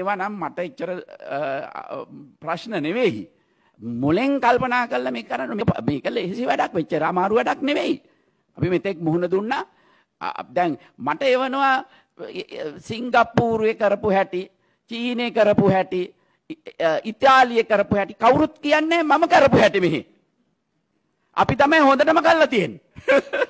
ඒවා නම් මට එච්චර ප්‍රශ්න නෙවෙයි. මුලෙන් කල්පනා කරලා මේ කරන්න මේ කළ එහෙසි වැඩක් මෙච්චර අමාරු වැඩක් නෙවෙයි. අපි මෙතෙක් මුහුණ දුන්නා. දැන් මට එවනවා සිංගප්පූරුවේ කරපු හැටි, චීනේ කරපු හැටි, ඉතාලියේ කරපු හැටි කවුරුත් කියන්නේ මම කරපු හැටි මෙහි. අපි තමයි හොඳටම කරලා තියෙන්නේ.